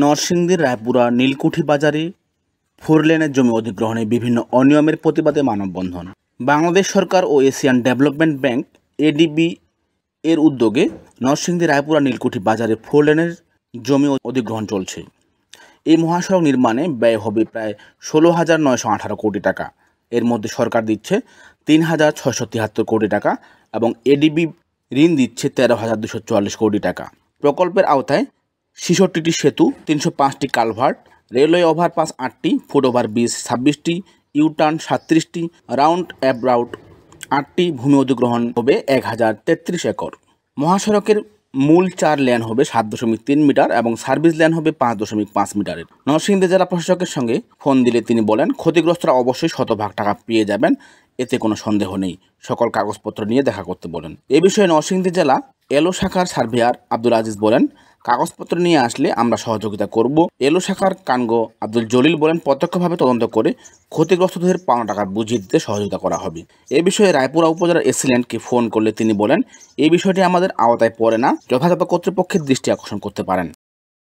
নরসিংদীর রায়পুরা নীলকুঠি বাজারে ফোর লেনের জমি অধিগ্রহণে বিভিন্ন অনিয়মের প্রতিবাদে মানববন্ধন বাংলাদেশ সরকার ও এশিয়ান ডেভেলপমেন্ট ব্যাংক এডিবি এর উদ্যোগে নরসিংদী রায়পুরা নীলকুঠি বাজারে ফোর লেনের জমি অধিগ্রহণ চলছে এই মহাসড়ক নির্মাণে ব্যয় হবে প্রায় ষোলো হাজার নয়শো আঠারো কোটি টাকা এর মধ্যে সরকার দিচ্ছে তিন হাজার ছয়শো তিয়াত্তর কোটি টাকা এবং এডিবি ঋণ দিচ্ছে তেরো হাজার দুশো চুয়াল্লিশ কোটি টাকা প্রকল্পের আওতায় ছেষট্টিটি সেতু তিনশো পাঁচটি কালভার্ট রেলওয়ে ওভারপাস আটটি ফুট ওভার ব্রিজ ছাব্বিশটি ইউটার্ন সাতত্রিশটি রাউন্ড অ্যাপ রাউট আটটি ভূমি অধিগ্রহণ হবে এক হাজার তেত্রিশ একর মহাসড়কের মূল চার লেন হবে সাত দশমিক তিন মিটার এবং সার্ভিস লেন হবে পাঁচ দশমিক পাঁচ মিটারের নরসিংদী জেলা প্রশাসকের সঙ্গে ফোন দিলে তিনি বলেন ক্ষতিগ্রস্তরা অবশ্যই শতভাগ টাকা পেয়ে যাবেন এতে কোনো সন্দেহ নেই সকল কাগজপত্র নিয়ে দেখা করতে বলেন এ বিষয়ে নরসিংদী জেলা এলো শাখার সার্ভেয়ার আব্দুল আজিজ বলেন কাগজপত্র নিয়ে আসলে আমরা সহযোগিতা করব এলো শাখার কানগো আব্দুল জলিল বলেন প্রত্যক্ষভাবে তদন্ত করে ক্ষতিগ্রস্তদের পাওনা টাকা বুঝিয়ে দিতে সহযোগিতা করা হবে এ বিষয়ে রায়পুরা উপজেলার এসিলেন্টকে ফোন করলে তিনি বলেন এই বিষয়টি আমাদের আওতায় পড়ে না যথাযথ কর্তৃপক্ষের দৃষ্টি আকর্ষণ করতে পারেন